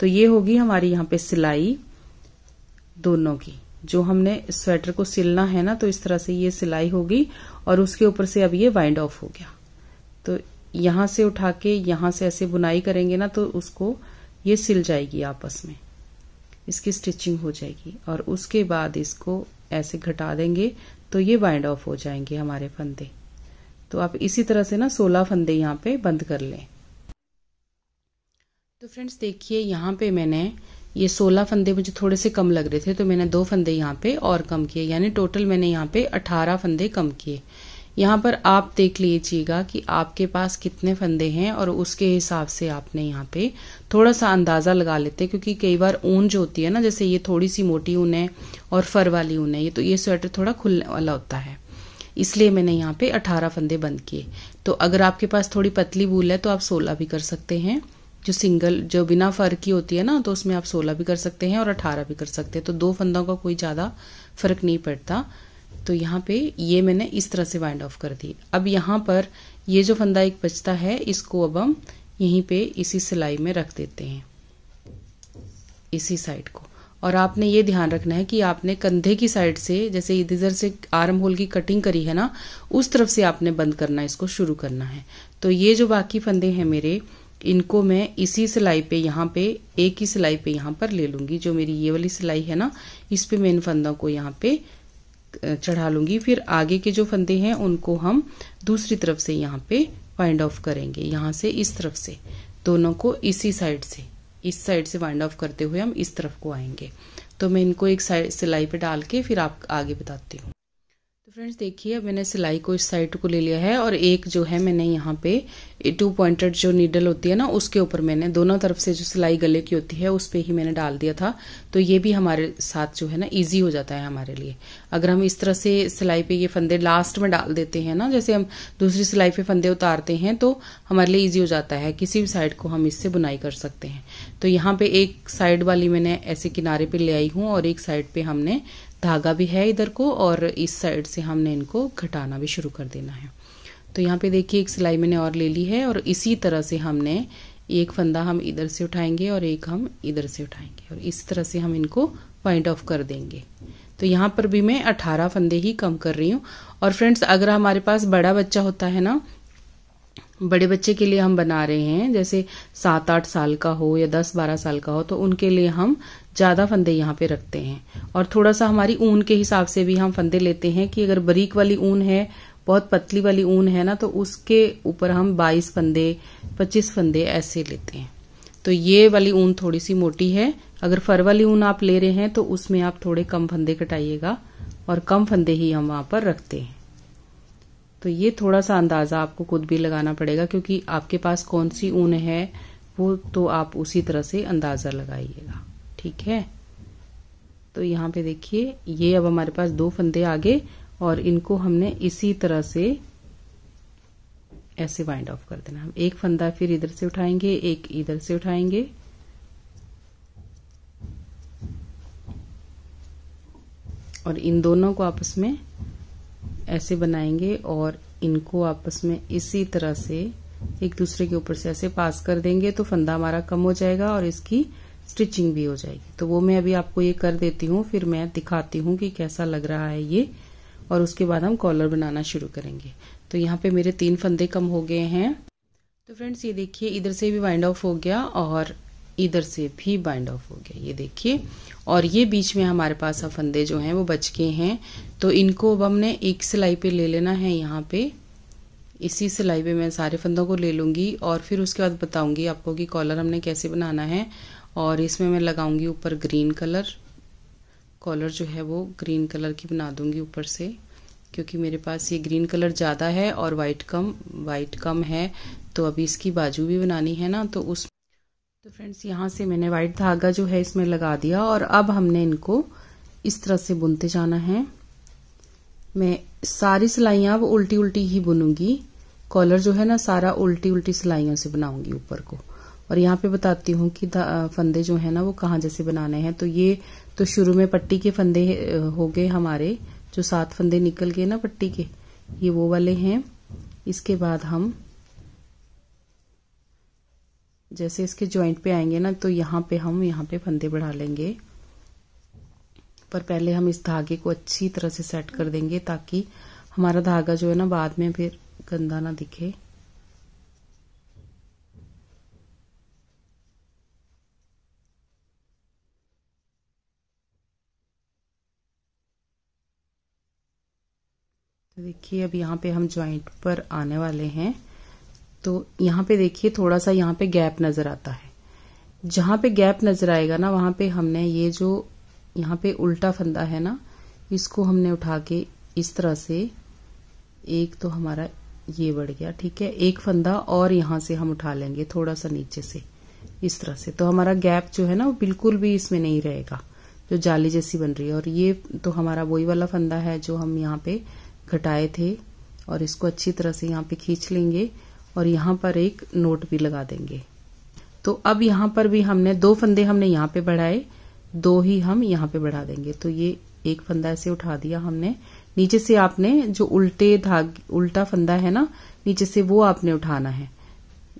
तो ये होगी हमारी यहाँ पे सिलाई दोनों की जो हमने स्वेटर को सिलना है ना तो इस तरह से ये सिलाई होगी और उसके ऊपर से अब ये वाइंड ऑफ हो गया तो यहां से उठा के यहां से ऐसे बुनाई करेंगे ना तो उसको ये सिल जाएगी आपस में इसकी स्टिचिंग हो जाएगी और उसके बाद इसको ऐसे घटा देंगे तो ये वाइंड ऑफ हो जाएंगे हमारे फंदे तो आप इसी तरह से ना सोलह फंदे यहाँ पे बंद कर लें तो फ्रेंड्स देखिए यहाँ पे मैंने ये सोलह फंदे मुझे थोड़े से कम लग रहे थे तो मैंने दो फंदे यहाँ पे और कम किए यानी टोटल मैंने यहाँ पे अठारह फंदे कम किए यहाँ पर आप देख लीजिएगा कि आपके पास कितने फंदे हैं और उसके हिसाब से आपने यहाँ पे थोड़ा सा अंदाज़ा लगा लेते हैं क्योंकि कई बार ऊन जो होती है ना जैसे ये थोड़ी सी मोटी ऊन है और फर वाली ऊन है ये तो ये स्वेटर थोड़ा खुलने वाला होता है इसलिए मैंने यहाँ पे अठारह फंदे बंद किए तो अगर आपके पास थोड़ी पतली बूल है तो आप सोलह भी कर सकते हैं जो सिंगल जो बिना फर की होती है ना तो उसमें आप सोलह भी कर सकते हैं और अठारह भी कर सकते हैं तो दो फंदों का कोई ज़्यादा फर्क नहीं पड़ता तो यहाँ पे ये मैंने इस तरह से वाइंड ऑफ कर दी अब यहाँ पर ये जो फंदा एक बचता है इसको अब हम यहीं पे इसी सिलाई में रख देते हैं इसी साइड को और आपने ये ध्यान रखना है कि आपने कंधे की साइड से जैसे इधर से आर्म होल की कटिंग करी है ना उस तरफ से आपने बंद करना इसको शुरू करना है तो ये जो बाकी फंदे हैं मेरे इनको मैं इसी सिलाई पे यहाँ पे एक ही सिलाई पे यहाँ पर ले लूंगी जो मेरी ये वाली सिलाई है ना इस पे मैं इन फंदों को यहाँ पे चढ़ा लूंगी फिर आगे के जो फंदे हैं उनको हम दूसरी तरफ से यहाँ पे वाइंड ऑफ करेंगे यहाँ से इस तरफ से दोनों को इसी साइड से इस साइड से वाइंड ऑफ करते हुए हम इस तरफ को आएंगे तो मैं इनको एक साइड सिलाई पे डाल के फिर आप आगे बताती हूँ तो फ्रेंड्स देखिए अब मैंने सिलाई को इस साइड को ले लिया है और एक जो है मैंने यहाँ पे टू पॉइंटेड जो नीडल होती है ना उसके ऊपर मैंने दोनों तरफ से जो सिलाई गले की होती है उस पर ही मैंने डाल दिया था तो ये भी हमारे साथ जो है ना इजी हो जाता है हमारे लिए अगर हम इस तरह से सिलाई पे ये फंदे लास्ट में डाल देते हैं ना जैसे हम दूसरी सिलाई पे फंदे उतारते हैं तो हमारे लिए ईजी हो जाता है किसी भी साइड को हम इससे बुनाई कर सकते हैं तो यहाँ पे एक साइड वाली मैंने ऐसे किनारे पे ले आई हूँ और एक साइड पे हमने धागा भी है इधर को और इस साइड से हमने इनको घटाना भी शुरू कर देना है तो यहाँ पे देखिए एक सिलाई मैंने और ले ली है और इसी तरह से हमने एक फंदा हम इधर से उठाएंगे और एक हम इधर से उठाएंगे और इस तरह से हम इनको पॉइंट ऑफ कर देंगे तो यहाँ पर भी मैं अठारह फंदे ही कम कर रही हूँ और फ्रेंड्स अगर हमारे पास बड़ा बच्चा होता है ना बड़े बच्चे के लिए हम बना रहे हैं जैसे सात आठ साल का हो या दस बारह साल का हो तो उनके लिए हम ज़्यादा फंदे यहाँ पे रखते हैं और थोड़ा सा हमारी ऊन के हिसाब से भी हम फंदे लेते हैं कि अगर बरीक वाली ऊन है बहुत पतली वाली ऊन है ना तो उसके ऊपर हम 22 फंदे 25 फंदे ऐसे लेते हैं तो ये वाली ऊन थोड़ी सी मोटी है अगर फर वाली ऊन आप ले रहे हैं तो उसमें आप थोड़े कम फंदे कटाइएगा और कम फंदे ही हम वहां पर रखते हैं तो ये थोड़ा सा अंदाजा आपको खुद भी लगाना पड़ेगा क्योंकि आपके पास कौन सी ऊन है वो तो आप उसी तरह से अंदाजा लगाइएगा ठीक है तो यहाँ पे देखिए ये अब हमारे पास दो फंदे आगे और इनको हमने इसी तरह से ऐसे वाइंड ऑफ कर देना हम एक फंदा फिर इधर से उठाएंगे एक इधर से उठाएंगे और इन दोनों को आपस में ऐसे बनाएंगे और इनको आपस में इसी तरह से एक दूसरे के ऊपर से ऐसे पास कर देंगे तो फंदा हमारा कम हो जाएगा और इसकी स्टिचिंग भी हो जाएगी तो वो मैं अभी आपको ये कर देती हूँ फिर मैं दिखाती हूँ कि कैसा लग रहा है ये और उसके बाद हम कॉलर बनाना शुरू करेंगे तो यहाँ पे मेरे तीन फंदे कम हो गए हैं तो फ्रेंड्स ये देखिए इधर से भी वाइंड ऑफ हो गया और इधर से भी बाइंड ऑफ हो गया ये देखिए और ये बीच में हमारे पास फंदे जो हैं वो बच गए हैं तो इनको अब हमने एक सिलाई पे ले लेना है यहाँ पे इसी सिलाई पे मैं सारे फंदों को ले लूँगी और फिर उसके बाद बताऊँगी आपको कि कॉलर हमने कैसे बनाना है और इसमें मैं लगाऊंगी ऊपर ग्रीन कलर कॉलर जो है वो ग्रीन कलर की बना दूंगी ऊपर से क्योंकि मेरे पास ये ग्रीन कलर ज़्यादा है और वाइट कम वाइट कम है तो अभी इसकी बाजू भी बनानी है ना तो उस तो फ्रेंड्स यहाँ से मैंने वाइट धागा जो है इसमें लगा दिया और अब हमने इनको इस तरह से बुनते जाना है मैं सारी सिलाइयाँ अब उल्टी उल्टी ही बुनूंगी कॉलर जो है ना सारा उल्टी उल्टी सिलाइयों से बनाऊंगी ऊपर को और यहाँ पे बताती हूँ कि फंदे जो है ना वो कहाँ जैसे बनाने हैं तो ये तो शुरू में पट्टी के फंदे हो गए हमारे जो सात फंदे निकल गए ना पट्टी के ये वो वाले हैं इसके बाद हम जैसे इसके ज्वाइंट पे आएंगे ना तो यहाँ पे हम यहाँ पे फंदे बढ़ा लेंगे पर पहले हम इस धागे को अच्छी तरह से सेट कर देंगे ताकि हमारा धागा जो है ना बाद में फिर गंदा ना दिखे देखिए अब यहाँ पे हम ज्वाइंट पर आने वाले हैं तो यहाँ पे देखिए थोड़ा सा यहाँ पे गैप नज़र आता है जहां पे गैप नज़र आएगा ना वहां पे हमने ये जो यहाँ पे उल्टा फंदा है ना इसको हमने उठा के इस तरह से एक तो हमारा ये बढ़ गया ठीक है एक फंदा और यहां से हम उठा लेंगे थोड़ा सा नीचे से इस तरह से तो हमारा गैप जो है ना वो बिल्कुल भी इसमें नहीं रहेगा जो जाली जैसी बन रही है और ये तो हमारा वही वाला फंदा है जो हम यहाँ पे घटाए थे और इसको अच्छी तरह से यहाँ पे खींच लेंगे और यहाँ पर एक नोट भी लगा देंगे तो अब यहाँ पर भी हमने दो फंदे हमने यहाँ पे बढ़ाए दो ही हम यहाँ पे बढ़ा देंगे तो ये एक फंदा ऐसे उठा दिया हमने नीचे से आपने जो उल्टे धाग उल्टा फंदा है ना नीचे से वो आपने उठाना है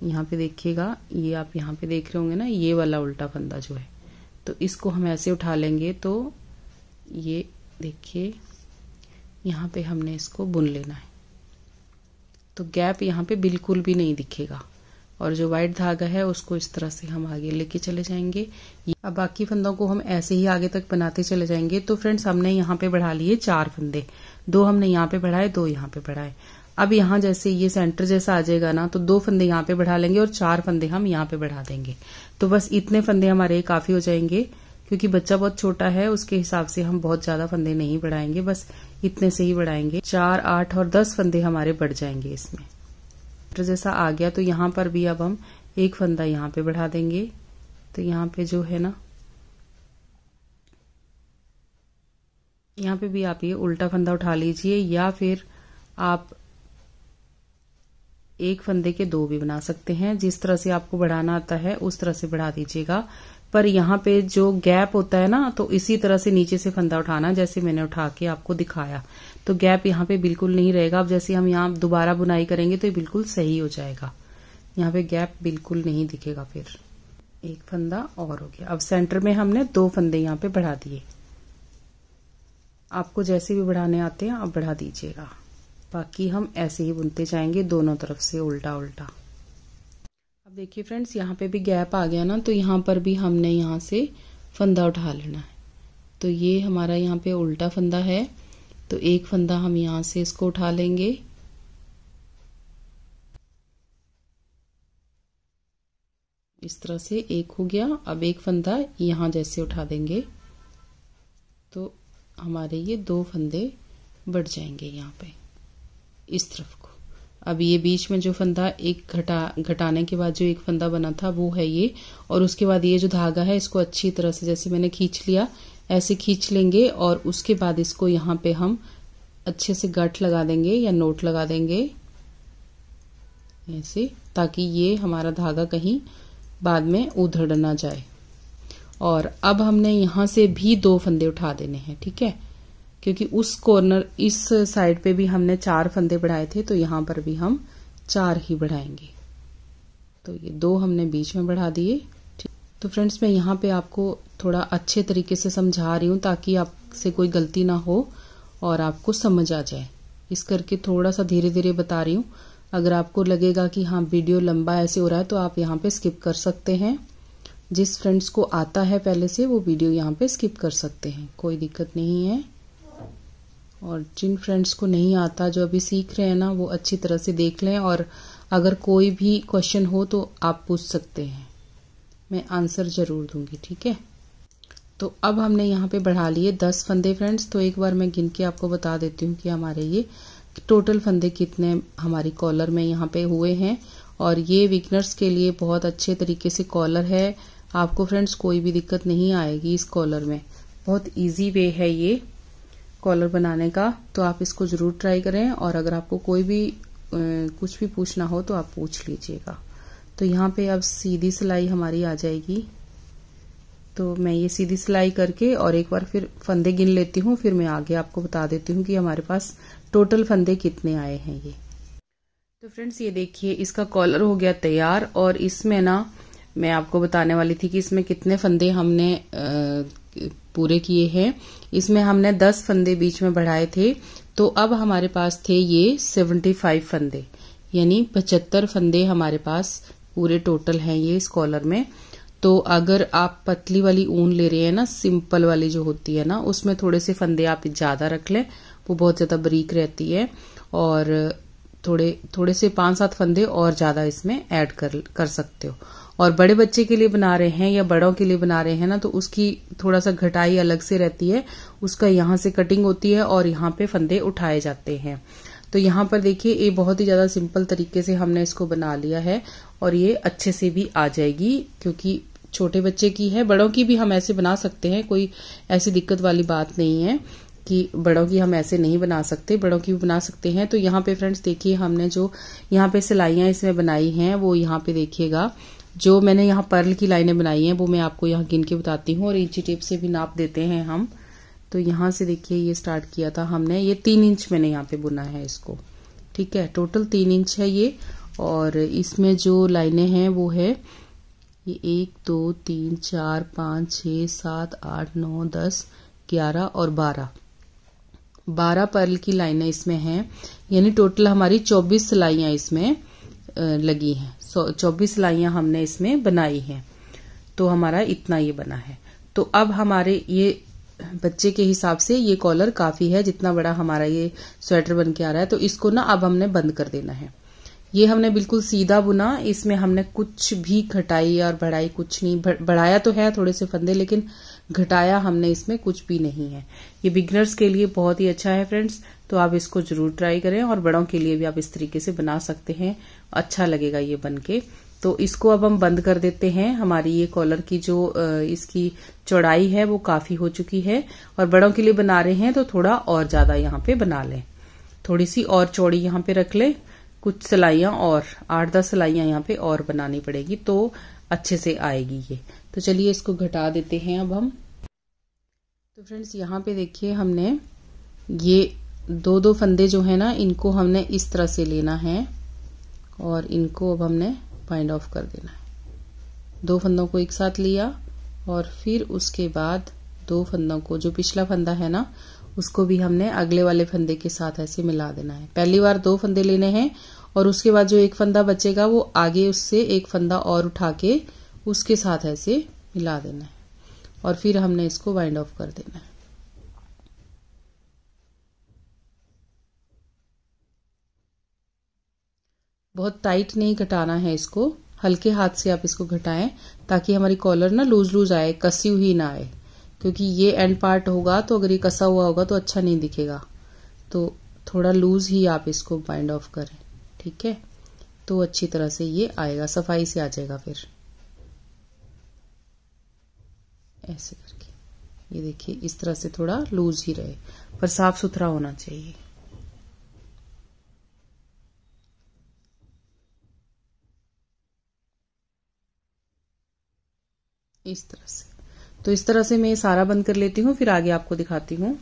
यहाँ पे देखिएगा ये आप यहाँ पे देख रहे होंगे ना ये वाला उल्टा फंदा जो है तो इसको हम ऐसे उठा लेंगे तो ये देखिए यहाँ पे हमने इसको बुन लेना है तो गैप यहाँ पे बिल्कुल भी नहीं दिखेगा और जो वाइट धागा है उसको इस तरह से हम आगे लेके चले जाएंगे अब बाकी फंदों को हम ऐसे ही आगे तक बनाते चले जाएंगे तो फ्रेंड्स हमने यहाँ पे बढ़ा लिए चार फंदे दो हमने यहाँ पे बढ़ाए दो यहाँ पे बढ़ाए अब यहाँ जैसे ये सेंटर जैसा आ जाएगा ना तो दो फंदे यहाँ पे बढ़ा लेंगे और चार फंदे हम यहाँ पे बढ़ा देंगे तो बस इतने फंदे हमारे काफी हो जाएंगे क्योंकि बच्चा बहुत छोटा है उसके हिसाब से हम बहुत ज्यादा फंदे नहीं बढ़ाएंगे बस इतने से ही बढ़ाएंगे चार आठ और दस फंदे हमारे बढ़ जाएंगे इसमें तो जैसा आ गया तो यहाँ पर भी अब हम एक फंदा यहाँ पे बढ़ा देंगे तो यहाँ पे जो है ना यहाँ पे भी आप ये उल्टा फंदा उठा लीजिए या फिर आप एक फंदे के दो भी बना सकते हैं जिस तरह से आपको बढ़ाना आता है उस तरह से बढ़ा दीजिएगा पर यहाँ पे जो गैप होता है ना तो इसी तरह से नीचे से फंदा उठाना जैसे मैंने उठा के आपको दिखाया तो गैप यहाँ पे बिल्कुल नहीं रहेगा अब जैसे हम यहाँ दोबारा बुनाई करेंगे तो ये बिल्कुल सही हो जाएगा यहाँ पे गैप बिल्कुल नहीं दिखेगा फिर एक फंदा और हो गया अब सेंटर में हमने दो फंदे यहाँ पे बढ़ा दिए आपको जैसे भी बढ़ाने आते हैं आप बढ़ा दीजिएगा बाकी हम ऐसे ही बुनते जाएंगे दोनों तरफ से उल्टा उल्टा अब देखिए फ्रेंड्स यहाँ पे भी गैप आ गया ना तो यहाँ पर भी हमने यहाँ से फंदा उठा लेना है तो ये हमारा यहाँ पे उल्टा फंदा है तो एक फंदा हम यहाँ से इसको उठा लेंगे इस तरह से एक हो गया अब एक फंदा यहाँ जैसे उठा देंगे तो हमारे ये दो फंदे बढ़ जाएंगे यहाँ पे इस तरफ को अब ये बीच में जो फंदा एक घटा घटाने के बाद जो एक फंदा बना था वो है ये और उसके बाद ये जो धागा है इसको अच्छी तरह से जैसे मैंने खींच लिया ऐसे खींच लेंगे और उसके बाद इसको यहाँ पे हम अच्छे से गट लगा देंगे या नोट लगा देंगे ऐसे ताकि ये हमारा धागा कहीं बाद में उधड़ ना जाए और अब हमने यहाँ से भी दो फंदे उठा देने हैं ठीक है क्योंकि उस कॉर्नर इस साइड पे भी हमने चार फंदे बढ़ाए थे तो यहां पर भी हम चार ही बढ़ाएंगे तो ये दो हमने बीच में बढ़ा दिए तो फ्रेंड्स मैं यहाँ पे आपको थोड़ा अच्छे तरीके से समझा रही हूँ ताकि आपसे कोई गलती ना हो और आपको समझ आ जाए इस करके थोड़ा सा धीरे धीरे बता रही हूँ अगर आपको लगेगा कि हाँ वीडियो लंबा ऐसे हो रहा है तो आप यहाँ पे स्किप कर सकते हैं जिस फ्रेंड्स को आता है पहले से वो वीडियो यहाँ पे स्किप कर सकते हैं कोई दिक्कत नहीं है और जिन फ्रेंड्स को नहीं आता जो अभी सीख रहे हैं ना वो अच्छी तरह से देख लें और अगर कोई भी क्वेश्चन हो तो आप पूछ सकते हैं मैं आंसर जरूर दूंगी ठीक है तो अब हमने यहाँ पे बढ़ा लिए दस फंदे फ्रेंड्स तो एक बार मैं गिन के आपको बता देती हूँ कि हमारे ये टोटल फंदे कितने हमारी कॉलर में यहाँ पे हुए हैं और ये विगनर्स के लिए बहुत अच्छे तरीके से कॉलर है आपको फ्रेंड्स कोई भी दिक्कत नहीं आएगी इस कॉलर में बहुत इजी वे है ये कॉलर बनाने का तो आप इसको जरूर ट्राई करें और अगर आपको कोई भी कुछ भी पूछना हो तो आप पूछ लीजिएगा तो यहाँ पे अब सीधी सिलाई हमारी आ जाएगी तो मैं ये सीधी सिलाई करके और एक बार फिर फंदे गिन लेती हूँ फिर मैं आगे आपको बता देती हूँ कि हमारे पास टोटल फंदे कितने आए हैं ये तो फ्रेंड्स ये देखिए इसका कॉलर हो गया तैयार और इसमें ना मैं आपको बताने वाली थी कि इसमें कितने फंदे हमने आ, पूरे किए हैं इसमें हमने 10 फंदे बीच में बढ़ाए थे तो अब हमारे पास थे ये 75 फंदे यानी 75 फंदे हमारे पास पूरे टोटल हैं ये इस कॉलर में तो अगर आप पतली वाली ऊन ले रहे हैं ना सिंपल वाली जो होती है ना उसमें थोड़े से फंदे आप ज़्यादा रख लें वो बहुत ज़्यादा बरीक रहती है और थोड़े थोड़े से पांच सात फंदे और ज़्यादा इसमें ऐड कर कर सकते हो और बड़े बच्चे के लिए बना रहे हैं या बड़ों के लिए बना रहे हैं ना तो उसकी थोड़ा सा घटाई अलग से रहती है उसका यहाँ से कटिंग होती है और यहाँ पे फंदे उठाए जाते हैं तो यहाँ पर देखिए ये बहुत ही ज़्यादा सिंपल तरीके से हमने इसको बना लिया है और ये अच्छे से भी आ जाएगी क्योंकि छोटे बच्चे की है बड़ों की भी हम ऐसे बना सकते हैं कोई ऐसी दिक्कत वाली बात नहीं है कि बड़ों की हम ऐसे नहीं बना सकते बड़ों की भी बना सकते हैं तो यहाँ पे फ्रेंड्स देखिए हमने जो यहाँ पे सिलाइयां इसमें बनाई हैं वो यहाँ पे देखिएगा जो मैंने यहाँ पर्ल की लाइनें बनाई हैं वो मैं आपको यहाँ गिन के बताती हूँ और इंची टेप से भी नाप देते हैं हम तो यहाँ से देखिए ये स्टार्ट किया था हमने ये तीन इंच मैंने यहाँ पे बुना है इसको ठीक है टोटल तीन इंच है ये और इसमें जो लाइनें हैं वो है ये एक दो तीन चार पाँच छ सात आठ नौ दस ग्यारह और बारह बारह पर्ल की लाइनें इसमें हैं यानी टोटल हमारी चौबीस सिलाइयाँ इसमें लगी हैं सो चौबीस सिलाइयाँ हमने इसमें बनाई हैं तो हमारा इतना ये बना है तो अब हमारे ये बच्चे के हिसाब से ये कॉलर काफ़ी है जितना बड़ा हमारा ये स्वेटर बन के आ रहा है तो इसको ना अब हमने बंद कर देना है ये हमने बिल्कुल सीधा बुना इसमें हमने कुछ भी घटाई और बढ़ाई कुछ नहीं बढ़ाया तो है थोड़े से फंदे लेकिन घटाया हमने इसमें कुछ भी नहीं है ये बिगनर्स के लिए बहुत ही अच्छा है फ्रेंड्स तो आप इसको जरूर ट्राई करें और बड़ों के लिए भी आप इस तरीके से बना सकते हैं अच्छा लगेगा ये बन के तो इसको अब हम बंद कर देते हैं हमारी ये कॉलर की जो इसकी चौड़ाई है वो काफी हो चुकी है और बड़ों के लिए बना रहे हैं तो थोड़ा और ज्यादा यहाँ पे बना लें थोड़ी सी और चौड़ी यहाँ पे रख लें कुछ सिलाइया और आठ दस सिलाइया यहाँ पे और बनानी पड़ेगी तो अच्छे से आएगी ये तो चलिए इसको घटा देते हैं अब हम तो फ्रेंड्स यहाँ पे देखिए हमने ये दो दो फंदे जो है ना इनको हमने इस तरह से लेना है और इनको अब हमने बाइंड ऑफ कर देना है दो फंदों को एक साथ लिया और फिर उसके बाद दो फंदों को जो पिछला फंदा है ना उसको भी हमने अगले वाले फंदे के साथ ऐसे मिला देना है पहली बार दो फंदे लेने हैं और उसके बाद जो एक फंदा बचेगा वो आगे उससे एक फंदा और उठा के उसके साथ ऐसे मिला देना है और फिर हमने इसको वाइंड ऑफ कर देना है बहुत टाइट नहीं घटाना है इसको हल्के हाथ से आप इसको घटाएं ताकि हमारी कॉलर ना लूज लूज आए कसी हुई ना आए क्योंकि ये एंड पार्ट होगा तो अगर ये कसा हुआ होगा तो अच्छा नहीं दिखेगा तो थोड़ा लूज ही आप इसको बाइंड ऑफ करें ठीक है तो अच्छी तरह से ये आएगा सफाई से आ जाएगा फिर ऐसे करके ये देखिए इस तरह से थोड़ा लूज ही रहे पर साफ सुथरा होना चाहिए इस तरह से तो इस तरह से मैं ये सारा बंद कर लेती हूँ फिर आगे आपको दिखाती हूँ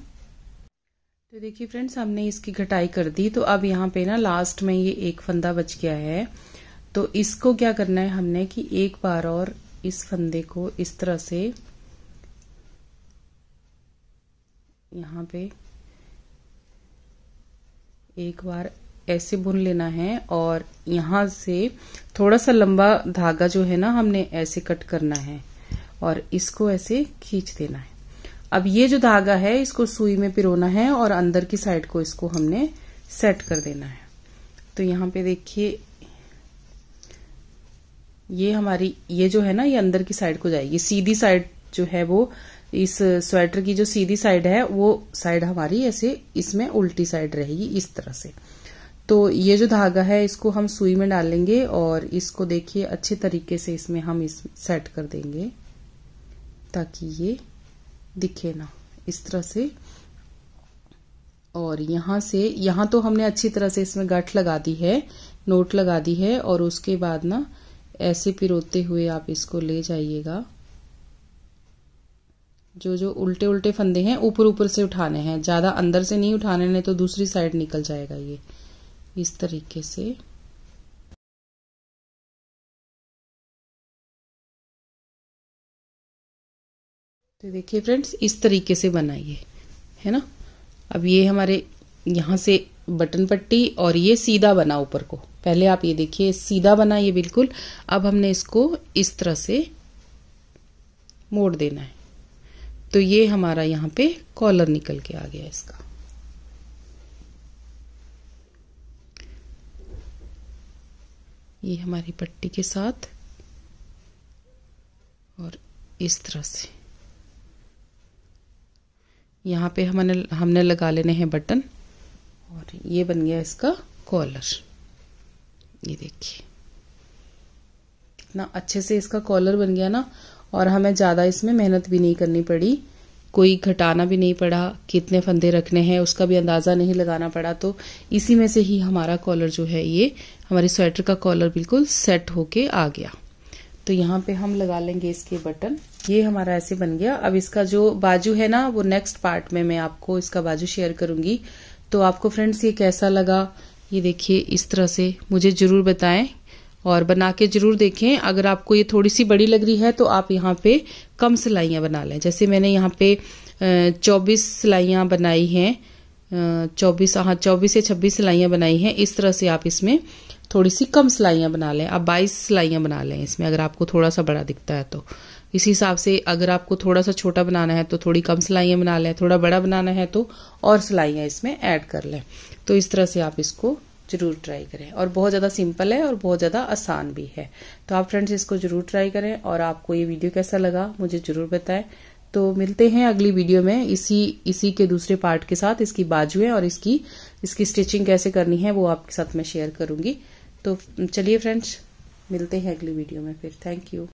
तो देखिए फ्रेंड्स हमने इसकी घटाई कर दी तो अब यहाँ पे ना लास्ट में ये एक फंदा बच गया है तो इसको क्या करना है हमने कि एक बार और इस फंदे को इस तरह से यहाँ पे एक बार ऐसे बुन लेना है और यहाँ से थोड़ा सा लंबा धागा जो है ना हमने ऐसे कट करना है और इसको ऐसे खींच देना है अब ये जो धागा है इसको सुई में पिरोना है और अंदर की साइड को इसको हमने सेट कर देना है तो यहाँ पे देखिए ये हमारी ये जो है ना ये अंदर की साइड को जाएगी सीधी साइड जो है वो इस स्वेटर की जो सीधी साइड है वो साइड हमारी ऐसे इसमें उल्टी साइड रहेगी इस तरह से तो ये जो धागा है इसको हम सुई में डालेंगे और इसको देखिए अच्छे तरीके से इसमें हम इस सेट कर देंगे ताकि ये दिखे ना इस तरह से और यहां से यहां तो हमने अच्छी तरह से इसमें गठ लगा दी है नोट लगा दी है और उसके बाद ना ऐसे पिरोते हुए आप इसको ले जाइएगा जो जो उल्टे उल्टे फंदे हैं ऊपर ऊपर से उठाने हैं ज़्यादा अंदर से नहीं उठाने नहीं तो दूसरी साइड निकल जाएगा ये इस तरीके से तो देखिए फ्रेंड्स इस तरीके से बनाइए है ना अब ये हमारे यहाँ से बटन पट्टी और ये सीधा बना ऊपर को पहले आप ये देखिए सीधा बना ये बिल्कुल अब हमने इसको इस तरह से मोड़ देना है तो ये हमारा यहाँ पे कॉलर निकल के आ गया इसका ये हमारी पट्टी के साथ और इस तरह से यहाँ पे हमने हमने लगा लेने हैं बटन और ये बन गया इसका कॉलर ये देखिए कितना अच्छे से इसका कॉलर बन गया ना और हमें ज़्यादा इसमें मेहनत भी नहीं करनी पड़ी कोई घटाना भी नहीं पड़ा कितने फंदे रखने हैं उसका भी अंदाज़ा नहीं लगाना पड़ा तो इसी में से ही हमारा कॉलर जो है ये हमारे स्वेटर का कॉलर बिल्कुल सेट होके आ गया तो यहाँ पे हम लगा लेंगे इसके बटन ये हमारा ऐसे बन गया अब इसका जो बाजू है ना वो नेक्स्ट पार्ट में मैं आपको इसका बाजू शेयर करूंगी तो आपको फ्रेंड्स ये कैसा लगा ये देखिए इस तरह से मुझे ज़रूर बताएं और बना के जरूर देखें अगर आपको ये थोड़ी सी बड़ी लग रही है तो आप यहाँ पे कम सिलाइयां बना लें जैसे मैंने यहाँ पे चौबीस सिलाइयां बनाई हैं चौबीस हाँ चौबीस से छब्बीस सिलाइयां बनाई हैं इस तरह से आप इसमें थोड़ी सी कम सिलाइयां बना लें आप बाईस सिलाइयां बना लें इसमें अगर आपको थोड़ा सा बड़ा दिखता है तो इसी हिसाब से अगर आपको थोड़ा सा छोटा बनाना है तो थोड़ी कम सिलाइयाँ बना लें थोड़ा बड़ा बनाना है तो और सिलाइयाँ इसमें ऐड कर लें तो इस तरह से आप इसको ज़रूर ट्राई करें और बहुत ज़्यादा सिंपल है और बहुत ज़्यादा आसान भी है तो आप फ्रेंड्स इसको ज़रूर ट्राई करें और आपको ये वीडियो कैसा लगा मुझे ज़रूर बताएं तो मिलते हैं अगली वीडियो में इसी इसी के दूसरे पार्ट के साथ इसकी बाजुएं और इसकी इसकी स्टिचिंग कैसे करनी है वो आपके साथ मैं शेयर करूंगी तो चलिए फ्रेंड्स मिलते हैं अगली वीडियो में फिर थैंक यू